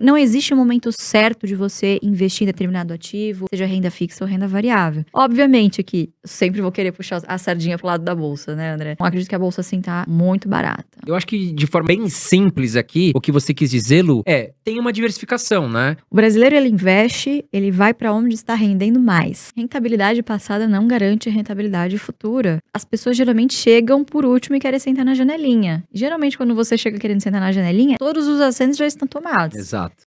Não existe um momento certo de você investir em determinado ativo, seja renda fixa ou renda variável. Obviamente que sempre vou querer puxar a sardinha pro lado da bolsa, né, André? Não acredito que a bolsa assim tá muito barata. Eu acho que de forma bem simples aqui, o que você quis dizer, Lu, é, tem uma diversificação, né? O brasileiro ele investe, ele vai para onde está rendendo mais. Rentabilidade passada não garante rentabilidade futura. As pessoas geralmente chegam por último e querem sentar na janelinha. Geralmente quando você chega querendo sentar na janelinha, todos os assentos já estão tomados. Exato. Exato.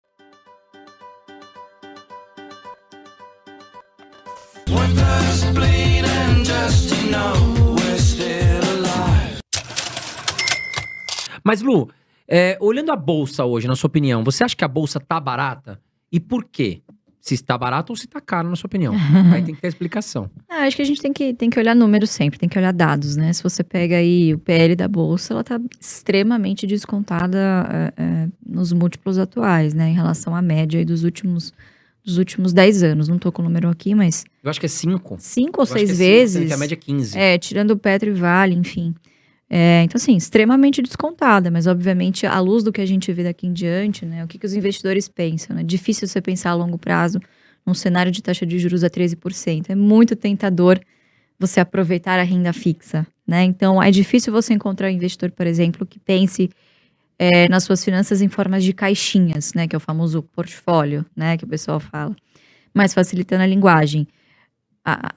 Mas, Lu, é, olhando a bolsa hoje, na sua opinião, você acha que a bolsa tá barata? E por quê? se está barato ou se está caro, na sua opinião. Aí tem que ter explicação. Ah, acho que a gente tem que, tem que olhar números sempre, tem que olhar dados, né? Se você pega aí o PL da Bolsa, ela está extremamente descontada é, é, nos múltiplos atuais, né? Em relação à média dos últimos dos últimos 10 anos. Não estou com o número aqui, mas... Eu acho que é 5. 5 ou 6 é vezes. Cinco, a média é 15. É, tirando o Petro e Vale, enfim. É, então, assim, extremamente descontada, mas obviamente, à luz do que a gente vê daqui em diante, né, o que, que os investidores pensam? É né? difícil você pensar a longo prazo num cenário de taxa de juros a 13%. É muito tentador você aproveitar a renda fixa. Né? Então, é difícil você encontrar um investidor, por exemplo, que pense é, nas suas finanças em formas de caixinhas, né, que é o famoso portfólio né, que o pessoal fala, mas facilitando a linguagem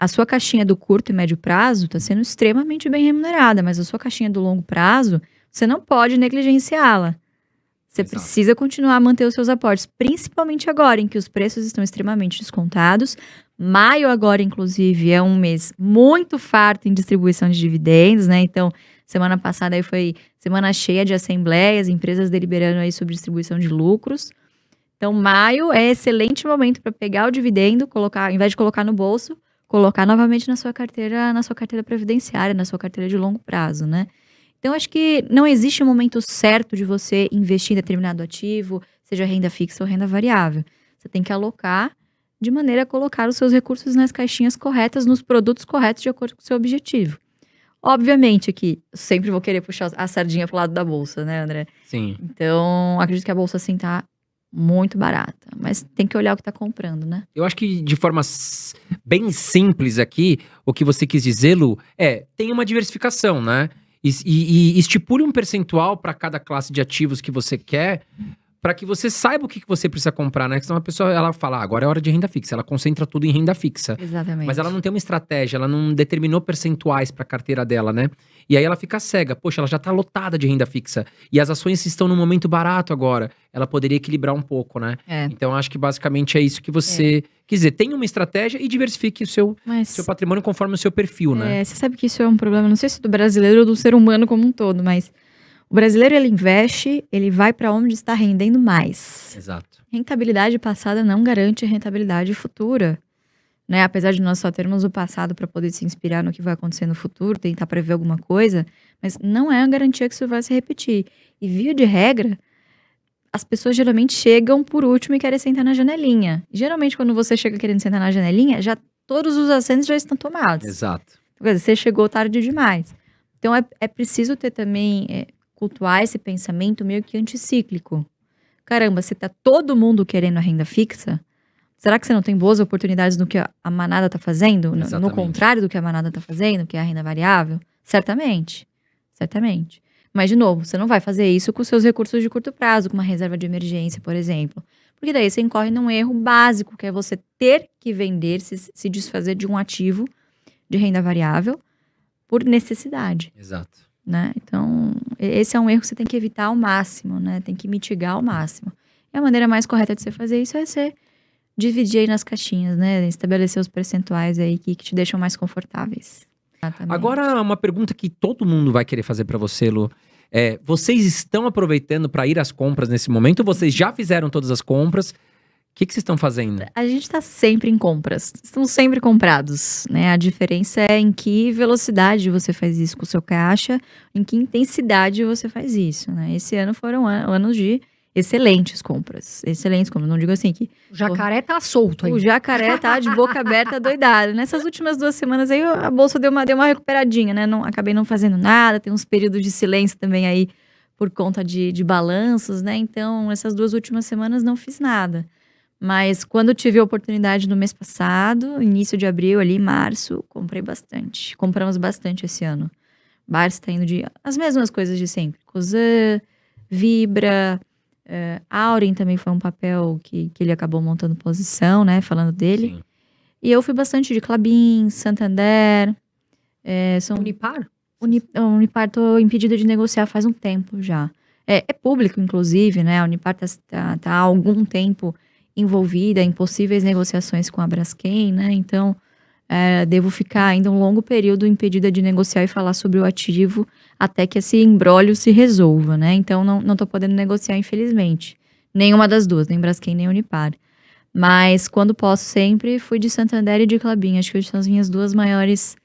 a, sua caixinha do curto e médio prazo está sendo extremamente bem remunerada, mas a sua caixinha do longo prazo, você não pode negligenciá-la. Você Exato. precisa continuar a manter os seus aportes, principalmente agora em que os preços estão extremamente descontados. Maio agora, inclusive, é um mês muito farto em distribuição de dividendos, né? Então, semana passada aí foi semana cheia de assembleias, empresas deliberando aí sobre distribuição de lucros. Então, maio é excelente momento para pegar o dividendo, colocar, ao invés de colocar no bolso, colocar novamente na sua carteira, na sua carteira previdenciária, na sua carteira de longo prazo, né? Então, acho que não existe um momento certo de você investir em determinado ativo, seja renda fixa ou renda variável. Você tem que alocar de maneira a colocar os seus recursos nas caixinhas corretas, nos produtos corretos, de acordo com o seu objetivo. Obviamente que sempre vou querer puxar a sardinha pro lado da bolsa, né, André? Sim. Então, acredito que a bolsa, assim, tá muito barata. Mas tem que olhar o que tá comprando, né? Eu acho que de forma bem simples aqui, o que você quis dizer, Lu, é tem uma diversificação, né? E, e, e estipule um percentual para cada classe de ativos que você quer, para que você saiba o que, que você precisa comprar, né? Porque senão a pessoa ela fala, ah, agora é hora de renda fixa, ela concentra tudo em renda fixa. Exatamente. Mas ela não tem uma estratégia, ela não determinou percentuais para a carteira dela, né? E aí ela fica cega. Poxa, ela já está lotada de renda fixa e as ações estão num momento barato agora. Ela poderia equilibrar um pouco, né? É. Então acho que basicamente é isso que você é. Quer dizer, tenha uma estratégia e diversifique o seu, Mas, seu patrimônio conforme o seu perfil, né? É, você sabe que isso é um problema, não sei se é do brasileiro ou do ser humano como um todo, mas o brasileiro ele investe, ele vai para onde está rendendo mais. Exato. Rentabilidade passada não garante rentabilidade futura. Né? Apesar de nós só termos o passado para poder se inspirar no que vai acontecer no futuro, tentar prever alguma coisa, mas não é uma garantia que isso vai se repetir. E via de regra, as pessoas geralmente chegam por último e querem sentar na janelinha. Geralmente quando você chega querendo sentar na janelinha, já todos os assentos já estão tomados. Exato. Quer dizer, você chegou tarde demais. Então é, é preciso ter também é, cultuar esse pensamento meio que anticíclico. Caramba, você tá todo mundo querendo a renda fixa, será que você não tem boas oportunidades no que a manada tá fazendo? No, no contrário do que a manada tá fazendo, que é a renda variável? Certamente, certamente. Mas, de novo, você não vai fazer isso com seus recursos de curto prazo, com uma reserva de emergência, por exemplo. Porque daí você incorre num erro básico, que é você ter que vender, se, se desfazer de um ativo de renda variável por necessidade. Exato né? Então, esse é um erro que você tem que evitar ao máximo, né? Tem que mitigar ao máximo. E a maneira mais correta de você fazer isso é você dividir aí nas caixinhas, né? Estabelecer os percentuais aí que, que te deixam mais confortáveis. Exatamente. Agora, uma pergunta que todo mundo vai querer fazer para você, Lu. É, vocês estão aproveitando para ir às compras nesse momento? Vocês já fizeram todas as compras? que, que vocês estão fazendo? A gente está sempre em compras. Estamos sempre comprados, né? A diferença é em que velocidade você faz isso com o seu caixa, em que intensidade você faz isso, né? Esse ano foram an anos de excelentes compras. Excelentes compras. Não digo assim que... O jacaré tá solto aí. O jacaré tá de boca aberta, doidado. Nessas últimas duas semanas aí, a bolsa deu uma, deu uma recuperadinha, né? Não, acabei não fazendo nada, tem uns períodos de silêncio também aí por conta de, de balanços, né? Então, essas duas últimas semanas não fiz nada. Mas quando tive a oportunidade no mês passado, início de abril, ali, março, comprei bastante. Compramos bastante esse ano. Bar está indo de as mesmas coisas de sempre. Cosan, Vibra, uh, eh, Auren também foi um papel que, que ele acabou montando posição, né? Falando dele. Sim. E eu fui bastante de Clabin, Santander. É, são... Unipar? Unipar, tô impedida de negociar faz um tempo já. É, é público, inclusive, né? A Unipar tá, tá, tá há algum tempo envolvida em possíveis negociações com a Braskem, né? Então, é, devo ficar ainda um longo período impedida de negociar e falar sobre o ativo até que esse embrólio se resolva, né? Então, não estou podendo negociar, infelizmente. Nenhuma das duas, nem Braskem, nem Unipar. Mas, quando posso, sempre fui de Santander e de Clabin. Acho que são as minhas duas maiores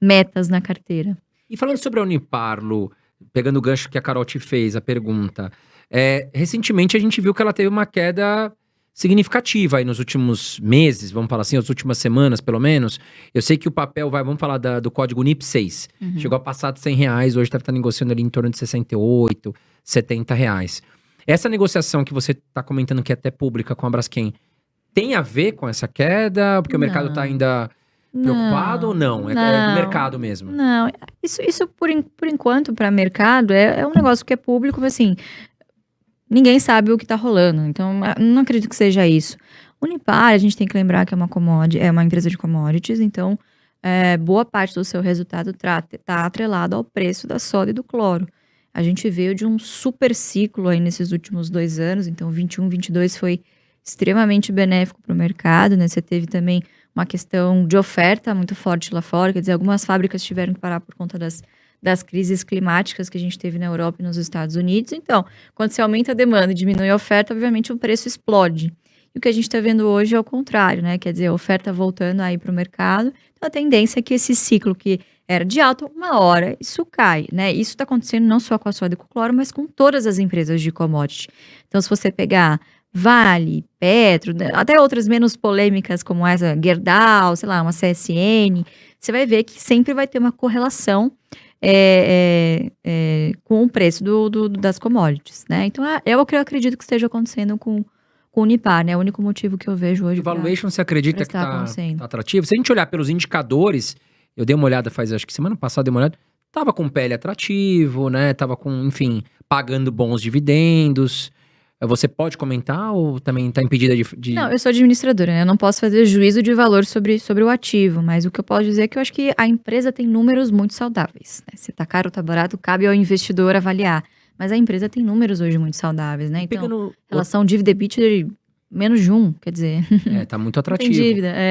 metas na carteira. E falando sobre a Unipar, Lu, pegando o gancho que a Carol te fez, a pergunta. É, recentemente, a gente viu que ela teve uma queda significativa aí nos últimos meses, vamos falar assim, as últimas semanas pelo menos. Eu sei que o papel vai, vamos falar da, do código NIP 6, uhum. chegou a passar de 100 reais, hoje deve tá estar tá negociando ali em torno de 68, 70 reais. Essa negociação que você está comentando que é até pública com a Braskem, tem a ver com essa queda? Porque não. o mercado está ainda preocupado não, ou não? É, não? é, do mercado mesmo. Não, isso, isso por, por enquanto, para mercado, é, é, um negócio que é público, mas assim, ninguém sabe o que está rolando. Então, ah, não acredito que seja isso. Unipar, a gente tem que lembrar que é uma, commodity, é uma empresa de commodities, então é, boa parte do seu resultado está atrelado ao preço da soda e do cloro. A gente veio de um super ciclo aí nesses últimos dois anos, então 21, 22 foi extremamente benéfico para o mercado, né? Você teve também uma questão de oferta muito forte lá fora, quer dizer, algumas fábricas tiveram que parar por conta das das crises climáticas que a gente teve na Europa e nos Estados Unidos. Então, quando se aumenta a demanda e diminui a oferta, obviamente o preço explode. E o que a gente está vendo hoje é o contrário, né? Quer dizer, a oferta voltando aí para o mercado. Então, a tendência é que esse ciclo que era de alta, uma hora isso cai, né? Isso está acontecendo não só com a soda e com o cloro, mas com todas as empresas de commodity. Então, se você pegar Vale, Petro, né? até outras menos polêmicas como essa, Gerdau, sei lá, uma CSN, você vai ver que sempre vai ter uma correlação é, é, é, com o preço do, do, das commodities, né? Então, é, é o que eu acredito que esteja acontecendo com, com o Unipar, né? É o único motivo que eu vejo hoje. O valuation, você acredita que está tá atrativo? Se a gente olhar pelos indicadores, eu dei uma olhada faz, acho que semana passada, dei uma olhada, tava com pele atrativo, né? Tava com, enfim, pagando bons dividendos, você pode comentar ou também está impedida de, de, Não, eu sou administradora, né? Eu não posso fazer juízo de valor sobre, sobre o ativo, mas o que eu posso dizer é que eu acho que a empresa tem números muito saudáveis. Né? Se está caro ou está barato, cabe ao investidor avaliar. Mas a empresa tem números hoje muito saudáveis, né? Então, Pegando... relação dívida e menos de um, quer dizer. É, tá muito atrativo. tem dívida, é.